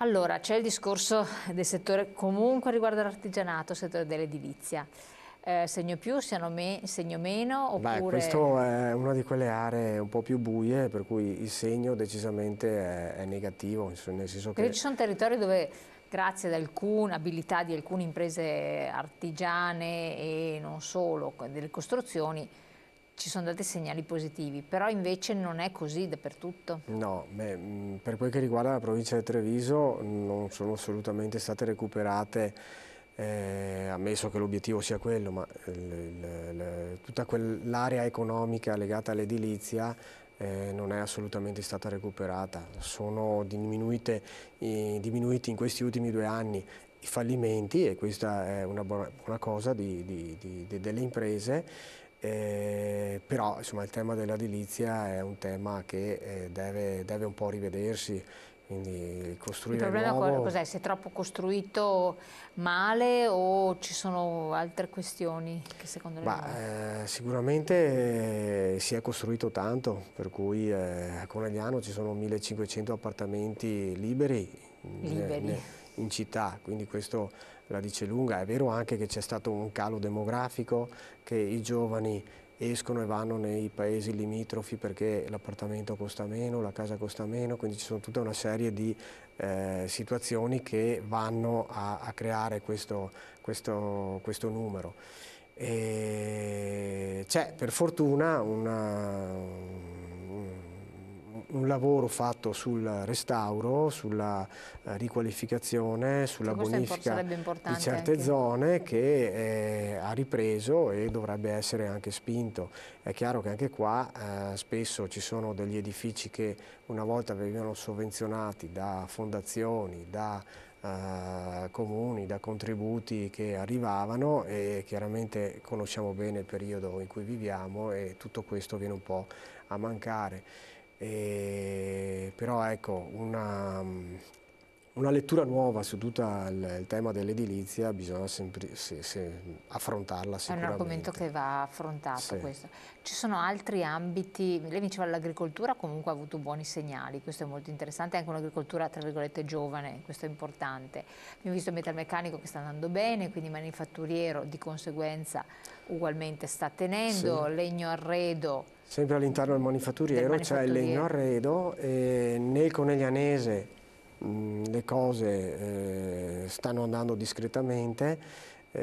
Allora, c'è il discorso del settore comunque riguardo all'artigianato, il settore dell'edilizia. Eh, segno più, me, segno meno? Oppure... Beh, questo è una di quelle aree un po' più buie per cui il segno decisamente è, è negativo. Nel senso che... Perché ci sono territori dove grazie ad alcune abilità di alcune imprese artigiane e non solo, delle costruzioni, ci sono dati segnali positivi, però invece non è così dappertutto. No, beh, mm, per quel che riguarda la provincia di Treviso non sono assolutamente state recuperate, eh, ammesso che l'obiettivo sia quello, ma le, eh, le, tutta quell'area economica legata all'edilizia eh, non è assolutamente stata recuperata, sono eh, diminuiti in questi ultimi due anni i fallimenti e questa è una buona, una cosa di, di, di, delle imprese eh, però insomma, il tema dell'edilizia è un tema che eh, deve, deve, un po' rivedersi, quindi costruire Il problema nuovo... cos'è? Si è troppo costruito male o ci sono altre questioni che secondo bah, lei? Eh, sicuramente eh, si è costruito tanto, per cui a eh, Conegliano ci sono 1500 appartamenti liberi, liberi. In, in città, quindi questo la dice lunga, è vero anche che c'è stato un calo demografico, che i giovani escono e vanno nei paesi limitrofi perché l'appartamento costa meno, la casa costa meno, quindi ci sono tutta una serie di eh, situazioni che vanno a, a creare questo, questo, questo numero. C'è per fortuna una, un lavoro fatto sul restauro, sulla eh, riqualificazione, sulla cioè, bonifica di certe anche. zone che eh, ha ripreso e dovrebbe essere anche spinto. È chiaro che anche qua eh, spesso ci sono degli edifici che una volta venivano sovvenzionati da fondazioni, da eh, comuni, da contributi che arrivavano e chiaramente conosciamo bene il periodo in cui viviamo e tutto questo viene un po' a mancare. E, però ecco, una, una, lettura nuova su tutto il, il tema dell'edilizia bisogna sempre, se, se, affrontarla sicuramente. È un argomento che va affrontato sì. questo. Ci sono altri ambiti, lei diceva l'agricoltura comunque ha avuto buoni segnali, questo è molto interessante, anche un'agricoltura tra virgolette giovane, questo è importante. Abbiamo visto il metalmeccanico che sta andando bene, quindi manifatturiero di conseguenza ugualmente sta tenendo, sì. legno arredo Sempre all'interno del manifatturiero, del c'è il legno arredo, nel Coneglianese mh, le cose eh, stanno andando discretamente, eh,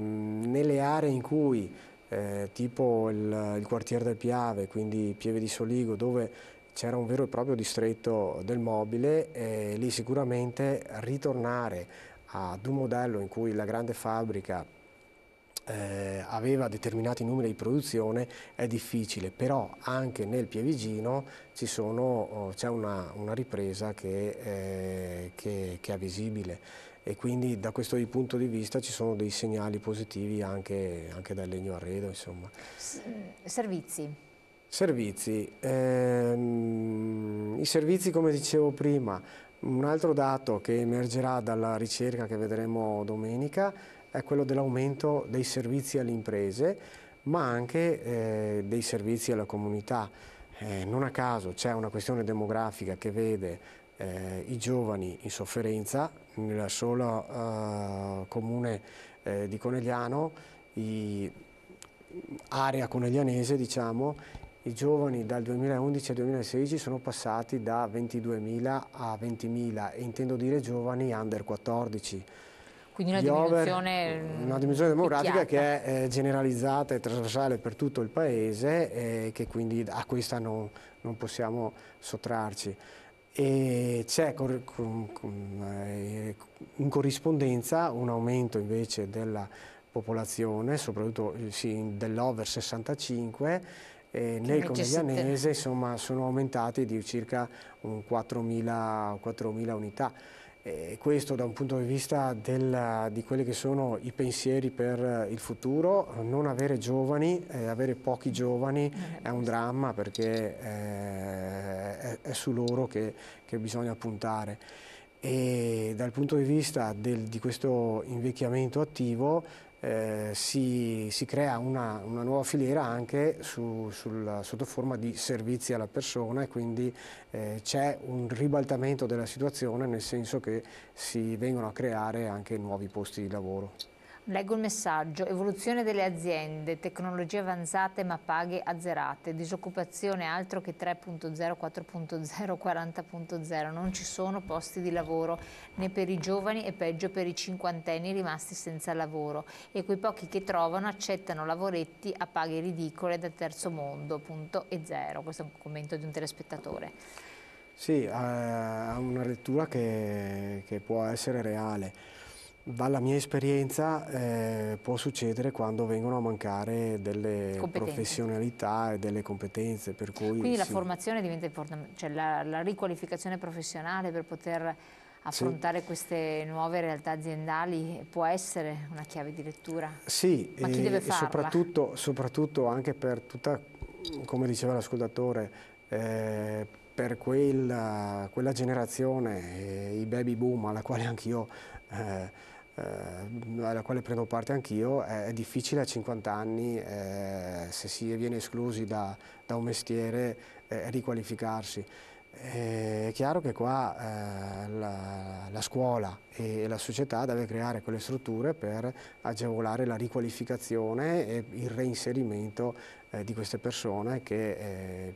nelle aree in cui, eh, tipo il, il quartiere del Piave, quindi Pieve di Soligo, dove c'era un vero e proprio distretto del mobile, lì sicuramente ritornare ad un modello in cui la grande fabbrica eh, aveva determinati numeri di produzione è difficile, però anche nel Pievigino oh, c'è oh, una, una, ripresa che, eh, che, che è visibile e quindi da questo punto di vista ci sono dei segnali positivi anche, anche dal legno arredo. Insomma. Servizi. Servizi. Ehm, I servizi come dicevo prima, un altro dato che emergerà dalla ricerca che vedremo domenica è quello dell'aumento dei servizi alle imprese, ma anche eh, dei servizi alla comunità. Eh, non a caso c'è una questione demografica che vede eh, i giovani in sofferenza, nella sola eh, comune eh, di Conegliano, i, area coneglianese diciamo, i giovani dal 2011 al 2016 sono passati da 22.000 a 20.000 e intendo dire giovani under 14 quindi una dimensione... una diminuzione demografica che è eh, generalizzata e trasversale per tutto il paese e eh, che quindi a questa non, non possiamo sottrarci. E c'è con, con, con, eh, in corrispondenza un aumento invece della popolazione, soprattutto sì, dell'over 65, eh, nel Coneglianese insomma, sono aumentati di circa 4.000 unità. E questo da un punto di vista del, di quelli che sono i pensieri per il futuro, non avere giovani, eh, avere pochi giovani eh. è un dramma perché eh, è, è, su loro che, che bisogna puntare e dal punto di vista del, di questo invecchiamento attivo eh, si, si, crea una, una, nuova filiera anche su, sul, sotto forma di servizi alla persona e quindi eh, c'è un ribaltamento della situazione nel senso che si vengono a creare anche nuovi posti di lavoro. Leggo il messaggio, evoluzione delle aziende, tecnologie avanzate ma paghe azzerate, disoccupazione altro che 3.0, 4.0, 40.0, non ci sono posti di lavoro né per i giovani e peggio per i cinquantenni rimasti senza lavoro e quei pochi che trovano accettano lavoretti a paghe ridicole da terzo mondo, punto e zero. Questo è un commento di un telespettatore. Sì, ha una lettura che, che può essere reale. Dalla mia esperienza eh, può succedere quando vengono a mancare delle competenze. professionalità e delle competenze. Quindi sì. la formazione diventa importante, cioè la, la, riqualificazione professionale per poter affrontare sì. queste nuove realtà aziendali può essere una chiave di lettura. Sì, ma chi deve farla? Soprattutto, soprattutto anche per tutta, come diceva l'ascoltatore, eh, per quella, quella generazione, eh, i baby boom alla quale anch'io... Eh, eh, alla quale prendo parte anch'io, è, difficile a 50 anni, eh, se si viene esclusi da, da un mestiere, eh, riqualificarsi. Eh, è chiaro che qua eh, la, la, scuola e la società deve creare quelle strutture per agevolare la riqualificazione e il reinserimento eh, di queste persone che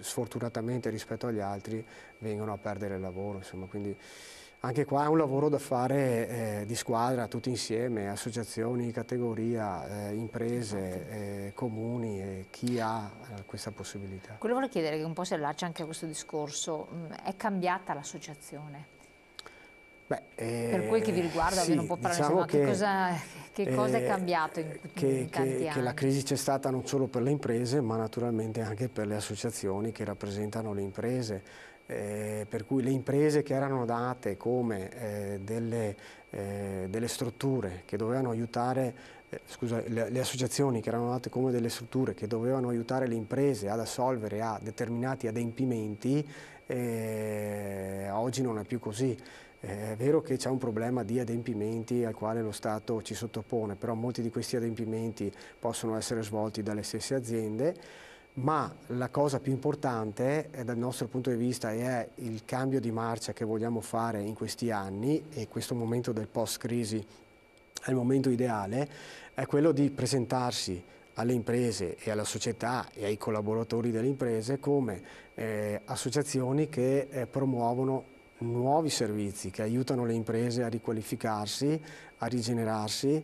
sfortunatamente rispetto agli altri vengono a perdere il lavoro. Insomma, quindi, anche qua è un lavoro da fare eh, di squadra, tutti insieme, associazioni, categoria, eh, imprese, esatto. eh, comuni, eh, chi ha eh, questa possibilità. Quello vorrei chiedere che un po' si allaccia anche a questo discorso, mm, è cambiata l'associazione? Beh, per quel che vi eh, riguarda, sì, non può parlare diciamo insomma, che, che, cosa, che eh, cosa è cambiato in, che, in che, che la crisi c'è stata non solo per le imprese, ma naturalmente anche per le associazioni che rappresentano le imprese eh, per cui le imprese che erano date come eh, delle, eh, delle, strutture che dovevano aiutare, eh, scusa, le, le, associazioni che erano date come delle strutture che dovevano aiutare le imprese ad assolvere a determinati adempimenti, eh, oggi non è più così. Eh, è vero che c'è un problema di adempimenti al quale lo Stato ci sottopone, però molti di questi adempimenti possono essere svolti dalle stesse aziende ma la cosa più importante eh, dal nostro punto di vista è il cambio di marcia che vogliamo fare in questi anni e questo momento del post-crisi è il momento ideale, è quello di presentarsi alle imprese e alla società e ai collaboratori delle imprese come eh, associazioni che eh, promuovono nuovi servizi, che aiutano le imprese a riqualificarsi, a rigenerarsi,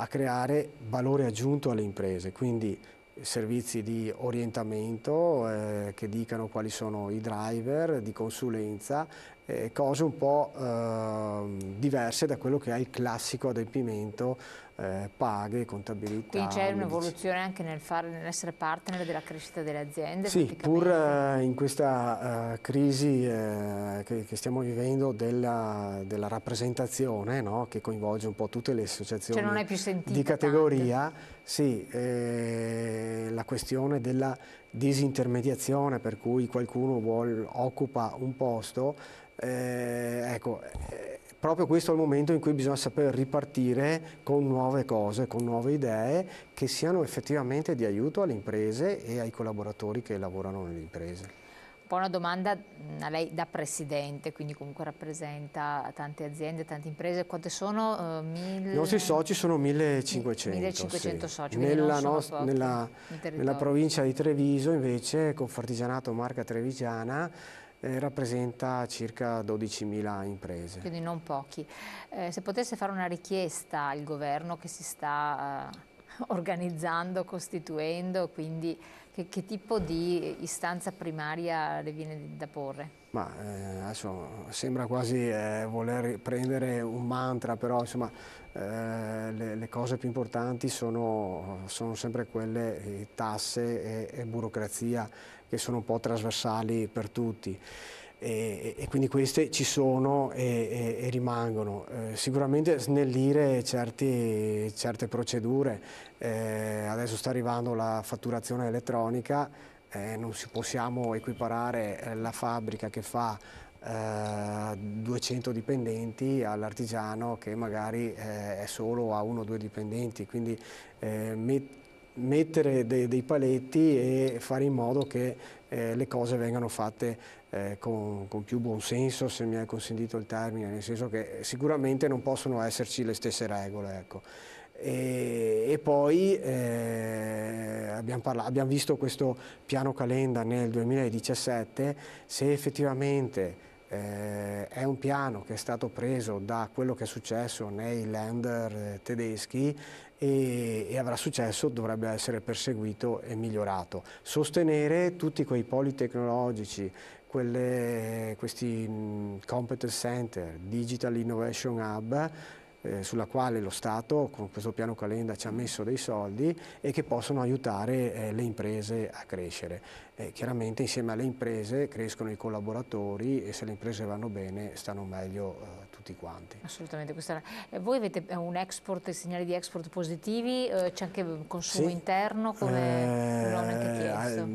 a creare valore aggiunto alle imprese. Quindi servizi di orientamento eh, che dicano quali sono i driver, di consulenza, eh, cose un po' eh, diverse da quello che è il classico adempimento eh, paghe, contabilità. Quindi c'è un'evoluzione anche nel nell'essere partner della crescita delle aziende? Sì, pur eh, in questa eh, crisi eh, che, che, stiamo vivendo della, della rappresentazione no? che coinvolge un po' tutte le associazioni cioè di categoria, tanto. sì, eh, la questione della disintermediazione per cui qualcuno vuol, occupa un posto, eh, ecco, proprio questo è il momento in cui bisogna saper ripartire con nuove cose, con nuove idee che siano effettivamente di aiuto alle imprese e ai collaboratori che lavorano nelle imprese. Un po' una domanda a lei da presidente, quindi comunque rappresenta tante aziende, tante imprese, quante sono? Uh, mille... I nostri soci sono 1500. 1500 sì. soci, nella, sono pochi, nella, nella provincia di Treviso invece, con Fartigianato Marca Trevigiana, eh, rappresenta circa 12.000 imprese. Quindi non pochi. Eh, se potesse fare una richiesta al governo che si sta eh, organizzando, costituendo, quindi che, che, tipo di istanza primaria le viene da porre? Ma, eh, adesso, sembra quasi eh, voler prendere un mantra, però insomma, eh, le, le, cose più importanti sono, sono sempre quelle eh, tasse e, e burocrazia che sono un po' trasversali per tutti e, e, quindi queste ci sono e, e, e rimangono. Eh, sicuramente snellire certi, certe procedure, eh, adesso sta arrivando la fatturazione elettronica, eh, non si possiamo equiparare eh, la fabbrica che fa 200 eh, dipendenti all'artigiano che magari eh, è solo a uno o due dipendenti, quindi met mettere de dei paletti e fare in modo che le cose vengano fatte eh, con, con, più senso, se mi è consentito il termine, nel senso che sicuramente non possono esserci le stesse regole. Ecco. E, e, poi eh, abbiamo, parlato, abbiamo, visto questo piano calenda nel 2017, se effettivamente eh, è un piano che è stato preso da quello che è successo nei lender eh, tedeschi e, e, avrà successo dovrebbe essere perseguito e migliorato. Sostenere tutti quei poli tecnologici quelle, questi mm, competence center, digital innovation hub, eh, sulla quale lo Stato con questo piano calenda ci ha messo dei soldi e che possono aiutare eh, le imprese a crescere. Eh, chiaramente insieme alle imprese crescono i collaboratori e se le imprese vanno bene stanno meglio eh, tutti quanti. Assolutamente, questa... Eh, voi avete eh, un export, segnali di export positivi, c'è anche consumo sì. interno come eh, l'ho anche chiesto?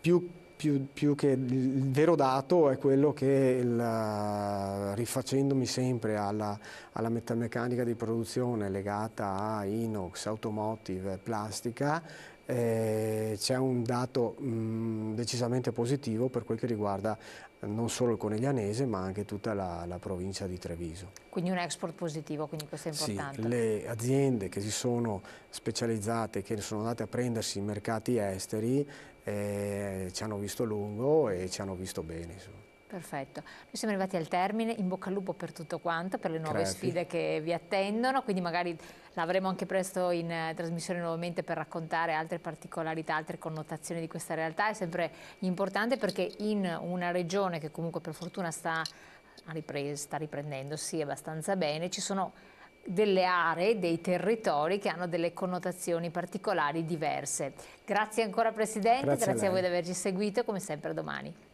più più, più, che il vero dato è quello che, il, eh, rifacendomi sempre alla, alla metalmeccanica di produzione legata a inox, automotive, plastica, eh, c'è un dato mh, mm, decisamente positivo per quel che riguarda eh, non solo il Coneglianese ma anche tutta la, la provincia di Treviso. Quindi un export positivo, quindi questo è importante. Sì, le aziende che si sono specializzate, che sono andate a prendersi in mercati esteri, eh, ci hanno visto a lungo e ci hanno visto bene. Insomma. Perfetto, noi siamo arrivati al termine, in bocca al lupo per tutto quanto, per le nuove Grazie. sfide che vi attendono, quindi magari l'avremo anche presto in eh, trasmissione nuovamente per raccontare altre particolarità, altre connotazioni di questa realtà, è sempre importante perché in una regione che comunque per fortuna sta, riprese, sta riprendendosi abbastanza bene, ci sono delle aree, dei territori che hanno delle connotazioni particolari diverse. Grazie ancora Presidente, grazie, grazie a, a voi di averci seguito come sempre domani.